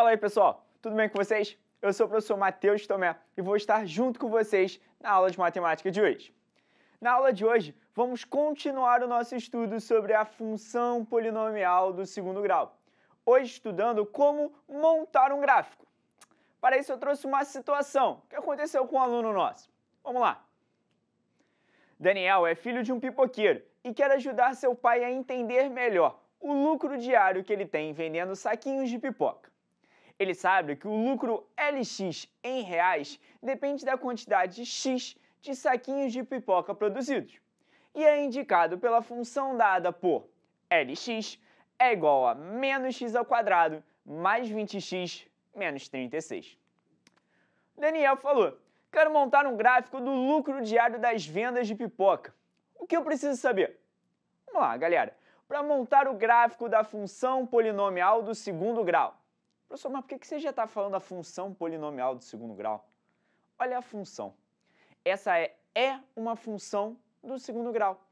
Fala aí, pessoal. Tudo bem com vocês? Eu sou o professor Matheus Tomé e vou estar junto com vocês na aula de matemática de hoje. Na aula de hoje, vamos continuar o nosso estudo sobre a função polinomial do segundo grau. Hoje estudando como montar um gráfico. Para isso eu trouxe uma situação que aconteceu com um aluno nosso. Vamos lá. Daniel é filho de um pipoqueiro e quer ajudar seu pai a entender melhor o lucro diário que ele tem vendendo saquinhos de pipoca. Ele sabe que o lucro LX em reais depende da quantidade X de saquinhos de pipoca produzidos e é indicado pela função dada por LX é igual a menos x ao quadrado mais 20x menos 36. Daniel falou, quero montar um gráfico do lucro diário das vendas de pipoca. O que eu preciso saber? Vamos lá, galera. Para montar o gráfico da função polinomial do segundo grau, Professor, mas por que você já está falando da função polinomial do segundo grau? Olha a função. Essa é, é uma função do segundo grau.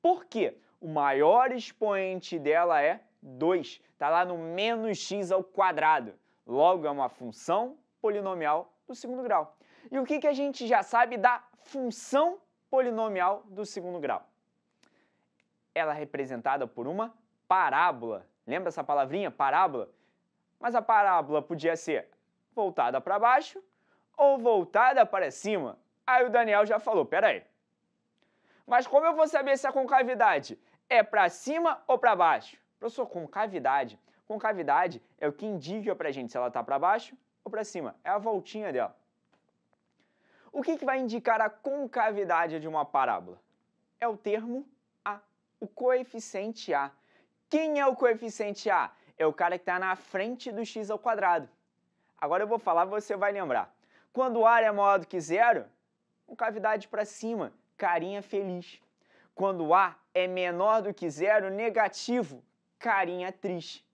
Por quê? O maior expoente dela é 2. Está lá no menos x ao quadrado. Logo, é uma função polinomial do segundo grau. E o que, que a gente já sabe da função polinomial do segundo grau? Ela é representada por uma parábola. Lembra essa palavrinha, parábola? mas a parábola podia ser voltada para baixo ou voltada para cima. Aí o Daniel já falou: peraí. Mas como eu vou saber se a concavidade é para cima ou para baixo? Professor, concavidade. Concavidade é o que indica para gente se ela está para baixo ou para cima. É a voltinha dela. O que, que vai indicar a concavidade de uma parábola? É o termo A, o coeficiente A. Quem é o coeficiente A? é o cara que está na frente do x ao quadrado. Agora eu vou falar, você vai lembrar. Quando ar é maior do que zero, concavidade para cima, carinha feliz. Quando A é menor do que zero, negativo, carinha triste.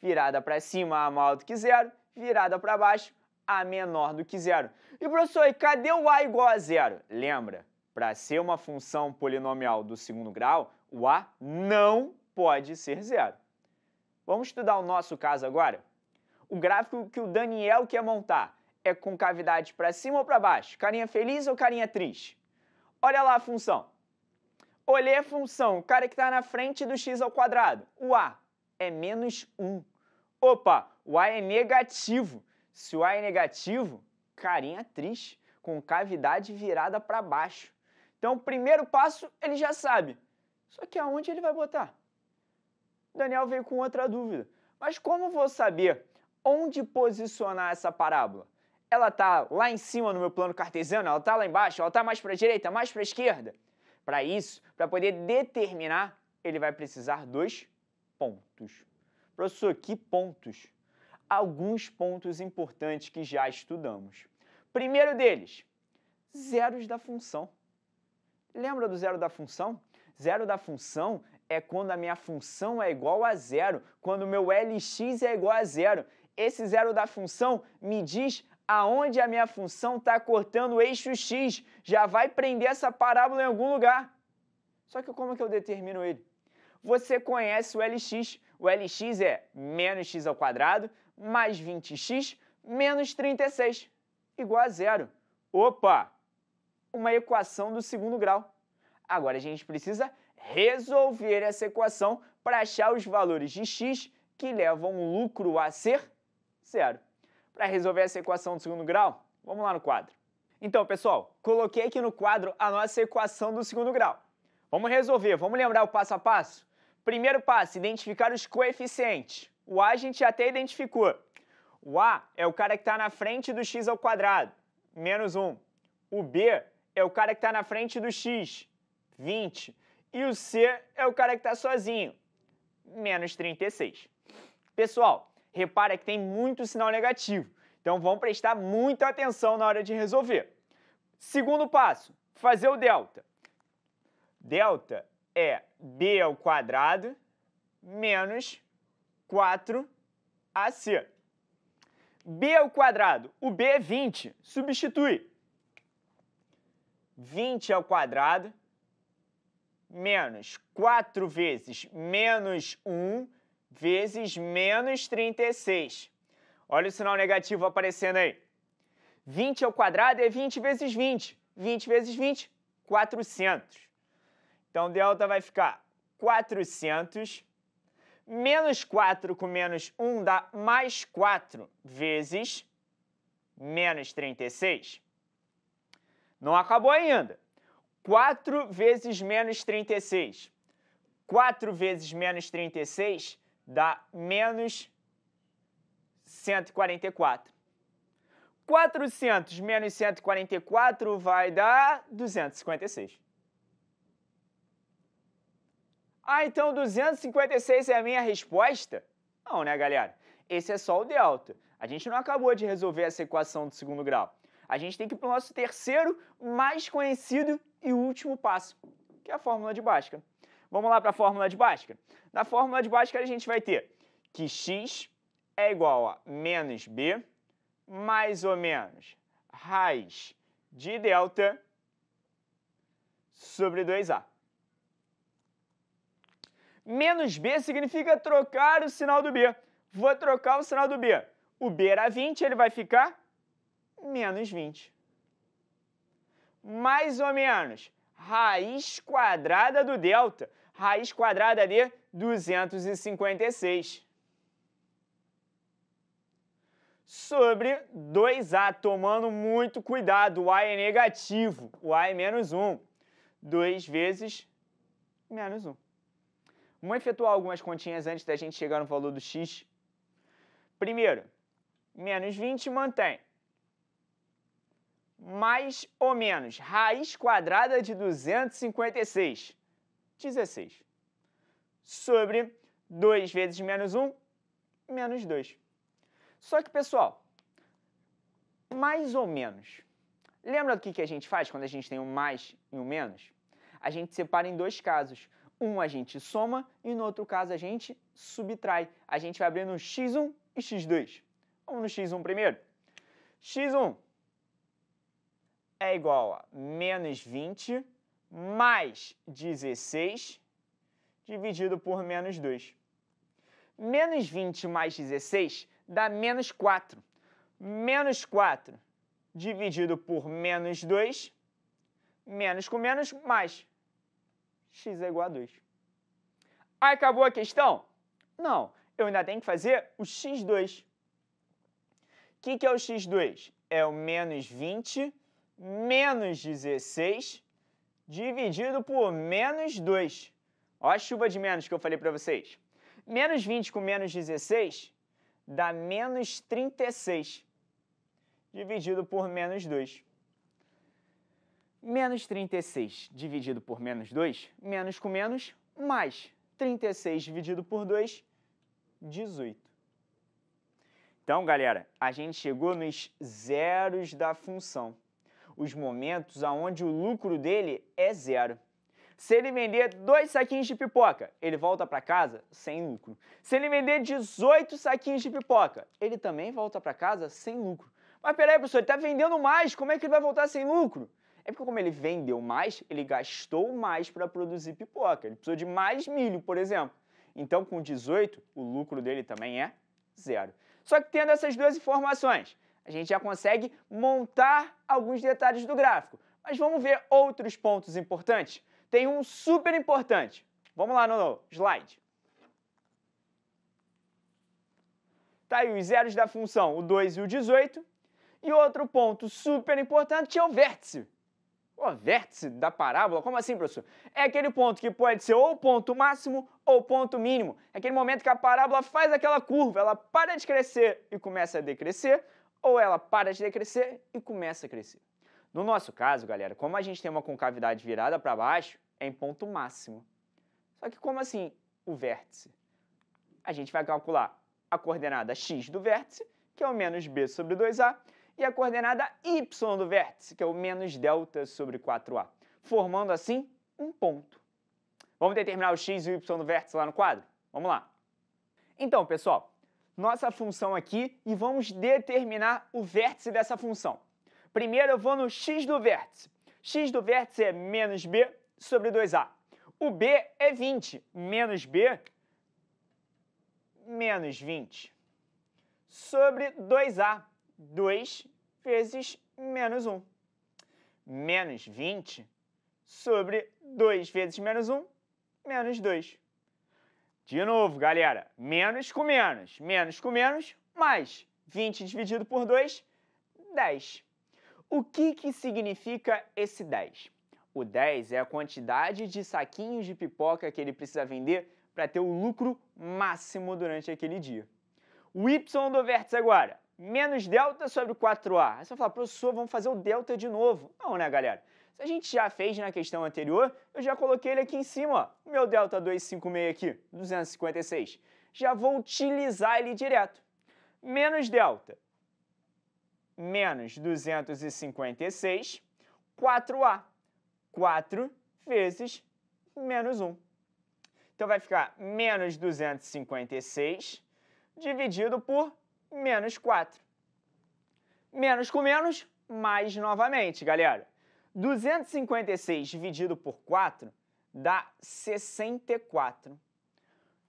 Virada para cima, A maior do que zero. Virada para baixo, A menor do que zero. E professor, e cadê o A igual a zero? Lembra, para ser uma função polinomial do segundo grau, o A não pode ser zero. Vamos estudar o nosso caso agora? O gráfico que o Daniel quer montar é com cavidade para cima ou para baixo? Carinha feliz ou carinha triste? Olha lá a função. Olhei a função, o cara que está na frente do x ao quadrado. O a é menos 1. Opa, o a é negativo. Se o a é negativo, carinha triste, com cavidade virada para baixo. Então, o primeiro passo ele já sabe. Só que aonde ele vai botar? Daniel veio com outra dúvida. Mas como vou saber onde posicionar essa parábola? Ela está lá em cima no meu plano cartesiano? Ela está lá embaixo? Ela está mais para a direita? Mais para a esquerda? Para isso, para poder determinar, ele vai precisar dos pontos. Professor, que pontos? Alguns pontos importantes que já estudamos. Primeiro deles, zeros da função. Lembra do zero da função? Zero da função é quando a minha função é igual a zero, quando o meu Lx é igual a zero. Esse zero da função me diz aonde a minha função está cortando o eixo x. Já vai prender essa parábola em algum lugar. Só que como que eu determino ele? Você conhece o Lx. O Lx é menos x ao quadrado mais 20x menos 36 igual a zero. Opa! Uma equação do segundo grau. Agora a gente precisa resolver essa equação para achar os valores de x que levam o lucro a ser zero. Para resolver essa equação do segundo grau, vamos lá no quadro. Então, pessoal, coloquei aqui no quadro a nossa equação do segundo grau. Vamos resolver, vamos lembrar o passo a passo? Primeiro passo, identificar os coeficientes. O A a gente até identificou. O A é o cara que está na frente do x ao quadrado, menos 1. O B é o cara que está na frente do x, 20. E o C é o cara que está sozinho, menos 36. Pessoal, repara que tem muito sinal negativo, então vão prestar muita atenção na hora de resolver. Segundo passo, fazer o delta. Delta é b ao quadrado menos 4ac. b ao quadrado, o b é 20, substitui. 20 ao quadrado menos 4 vezes menos 1 vezes menos 36. Olha o sinal negativo aparecendo aí. 20 ao quadrado é 20 vezes 20. 20 vezes 20, 400. Então, delta vai ficar 400. Menos 4 com menos 1 dá mais 4 vezes menos 36. Não acabou ainda. 4 vezes menos 36. 4 vezes menos 36 dá menos 144. 400 menos 144 vai dar 256. Ah, então 256 é a minha resposta? Não, né, galera? Esse é só o delta. A gente não acabou de resolver essa equação do segundo grau. A gente tem que ir para o nosso terceiro mais conhecido e último passo, que é a fórmula de Bhaskara. Vamos lá para a fórmula de Bhaskara. Na fórmula de Bhaskara a gente vai ter que x é igual a menos b mais ou menos raiz de delta sobre 2a. Menos b significa trocar o sinal do b. Vou trocar o sinal do b. O b era 20, ele vai ficar menos 20 mais ou menos, raiz quadrada do delta, raiz quadrada de 256. Sobre 2A, tomando muito cuidado, o A é negativo, o A é menos 1. 2 vezes menos 1. Vamos efetuar algumas continhas antes da gente chegar no valor do x. Primeiro, menos 20 mantém mais ou menos raiz quadrada de 256, 16, sobre 2 vezes menos 1, menos 2. Só que, pessoal, mais ou menos. Lembra do que, a gente faz quando a gente tem um mais e um menos? A gente separa em dois casos. Um a gente soma e no outro caso a gente subtrai. A gente vai abrir no x1 e x2. Vamos no x1 primeiro. x1 é igual a menos 20 mais 16 dividido por menos 2. Menos 20 mais 16 dá menos 4. Menos 4 dividido por menos 2, menos com menos, mais. x é igual a 2. Acabou a questão? Não, eu ainda tenho que fazer o x2. O que, que é o x2? É o menos 20 menos 16 dividido por menos 2. Ó a chuva de menos que eu falei para vocês. Menos 20 com menos 16 dá menos 36 dividido por menos 2. Menos 36 dividido por menos 2, menos com menos, mais 36 dividido por 2, 18. Então, galera, a gente chegou nos zeros da função os momentos aonde o lucro dele é zero. Se ele vender dois saquinhos de pipoca, ele volta para casa sem lucro. Se ele vender 18 saquinhos de pipoca, ele também volta para casa sem lucro. Mas peraí, professor, ele está vendendo mais, como é que ele vai voltar sem lucro? É porque como ele vendeu mais, ele gastou mais para produzir pipoca. Ele precisou de mais milho, por exemplo. Então, com 18, o lucro dele também é zero. Só que tendo essas duas informações, a gente já consegue montar alguns detalhes do gráfico, mas vamos ver outros pontos importantes. Tem um super importante. Vamos lá no slide. Tá aí os zeros da função, o 2 e o 18. E outro ponto super importante é o vértice. O vértice da parábola? Como assim, professor? É aquele ponto que pode ser ou ponto máximo ou ponto mínimo. É aquele momento que a parábola faz aquela curva, ela para de crescer e começa a decrescer, ou ela para de decrescer e começa a crescer. No nosso caso, galera, como a gente tem uma concavidade virada para baixo, é em ponto máximo. Só que como assim o vértice? A gente vai calcular a coordenada x do vértice, que é o menos b sobre 2a, e a coordenada y do vértice, que é o menos delta sobre 4a, formando assim um ponto. Vamos determinar o x e o y do vértice lá no quadro? Vamos lá. Então, pessoal, nossa função aqui e vamos determinar o vértice dessa função. Primeiro eu vou no x do vértice. x do vértice é menos b sobre 2a. O b é 20, menos b, menos 20, sobre 2a, 2 vezes menos 1. Menos 20 sobre 2 vezes menos 1, menos 2. De novo, galera, menos com menos, menos com menos, mais 20 dividido por 2, 10. O que, que significa esse 10? O 10 é a quantidade de saquinhos de pipoca que ele precisa vender para ter o lucro máximo durante aquele dia. O y do vértice agora, menos delta sobre 4a. Aí você vai falar, professor, vamos fazer o delta de novo. Não, né, galera? Se a gente já fez na questão anterior, eu já coloquei ele aqui em cima, ó, meu delta 256 aqui, 256. Já vou utilizar ele direto. Menos delta menos 256, 4A, 4 vezes menos 1. Então vai ficar menos 256 dividido por menos 4. Menos com menos, mais novamente, galera. 256 dividido por 4 dá 64.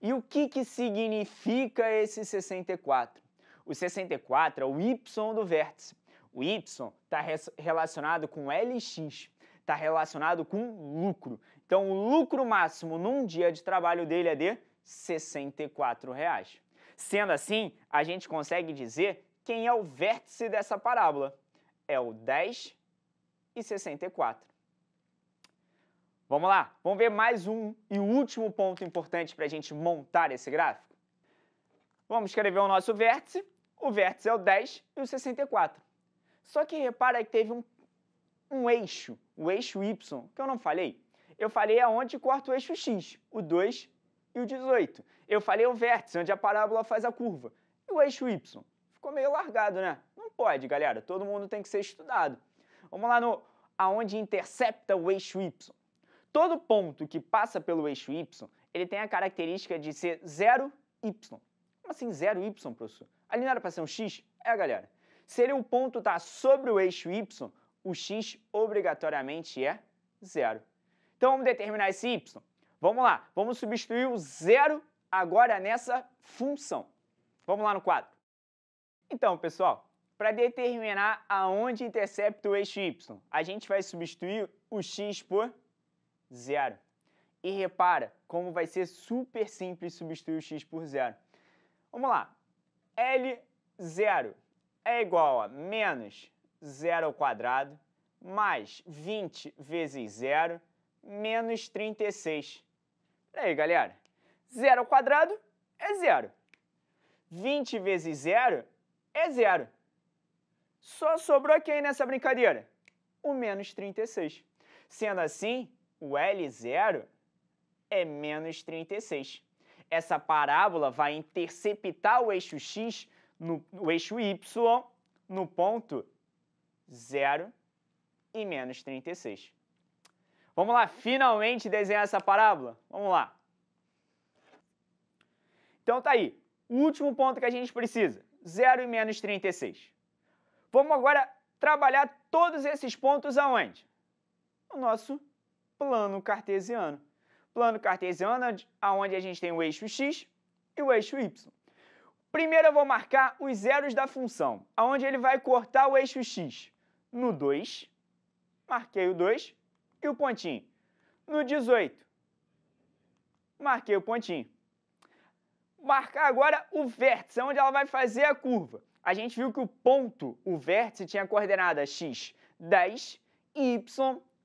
E o que, que significa esse 64? O 64 é o y do vértice. O y está relacionado com LX, está relacionado com lucro. Então, o lucro máximo num dia de trabalho dele é de R$ 64. Reais. Sendo assim, a gente consegue dizer quem é o vértice dessa parábola. É o 10 e 64. Vamos lá, vamos ver mais um e último ponto importante para a gente montar esse gráfico. Vamos escrever o nosso vértice, o vértice é o 10 e o 64. Só que repara que teve um, um eixo, o eixo Y, que eu não falei. Eu falei aonde corta o eixo X, o 2 e o 18. Eu falei o vértice, onde a parábola faz a curva. E o eixo Y? Ficou meio largado, né? Não pode, galera. Todo mundo tem que ser estudado. Vamos lá no aonde intercepta o eixo y. Todo ponto que passa pelo eixo y, ele tem a característica de ser zero y Como assim zero y professor? Ali não era para ser um x? É, galera. Se ele, o ponto está sobre o eixo y, o x obrigatoriamente é zero. Então vamos determinar esse y. Vamos lá, vamos substituir o zero agora nessa função. Vamos lá no quadro. Então, pessoal, para determinar aonde intercepta o eixo y. A gente vai substituir o x por zero. E repara como vai ser super simples substituir o x por zero. Vamos lá. L0 é igual a menos 0 ao quadrado mais 20 vezes zero menos 36. Peraí, galera. Zero ao quadrado é zero. 20 vezes zero é zero. Só sobrou quem nessa brincadeira? O menos 36. Sendo assim, o L0 é menos 36. Essa parábola vai interceptar o eixo x no o eixo y no ponto 0 e menos 36. Vamos lá, finalmente desenhar essa parábola? Vamos lá. Então tá aí, último ponto que a gente precisa, 0 e menos 36. Vamos agora trabalhar todos esses pontos aonde? No nosso plano cartesiano. Plano cartesiano aonde a gente tem o eixo x e o eixo y. Primeiro eu vou marcar os zeros da função, aonde ele vai cortar o eixo x no 2, marquei o 2 e o pontinho. No 18, marquei o pontinho. Marcar agora o vértice, onde ela vai fazer a curva a gente viu que o ponto, o vértice, tinha a coordenada x 10 e y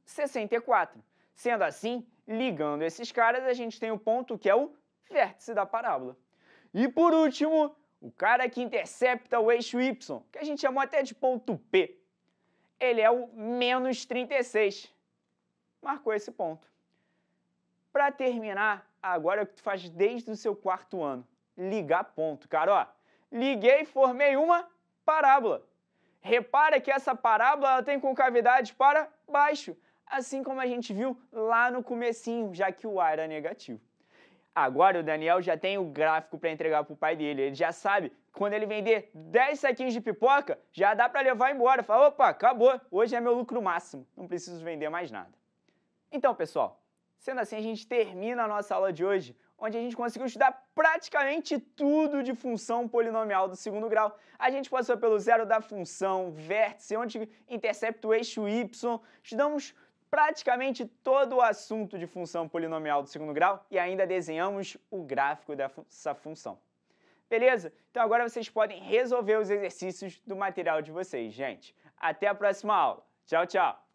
64. Sendo assim, ligando esses caras, a gente tem o ponto que é o vértice da parábola. E por último, o cara que intercepta o eixo y, que a gente chamou até de ponto P, ele é o menos 36. Marcou esse ponto. Para terminar, agora é o que tu faz desde o seu quarto ano. Ligar ponto. Cara, ó, liguei e formei uma parábola. Repara que essa parábola ela tem concavidade para baixo, assim como a gente viu lá no comecinho, já que o A era é negativo. Agora o Daniel já tem o gráfico para entregar para o pai dele. Ele já sabe, quando ele vender 10 saquinhos de pipoca, já dá para levar embora. Fala, opa, acabou, hoje é meu lucro máximo, não preciso vender mais nada. Então, pessoal, sendo assim, a gente termina a nossa aula de hoje onde a gente conseguiu estudar praticamente tudo de função polinomial do segundo grau. A gente passou pelo zero da função, vértice, onde intercepta o eixo y. Estudamos praticamente todo o assunto de função polinomial do segundo grau e ainda desenhamos o gráfico dessa função. Beleza? Então agora vocês podem resolver os exercícios do material de vocês, gente. Até a próxima aula. Tchau, tchau!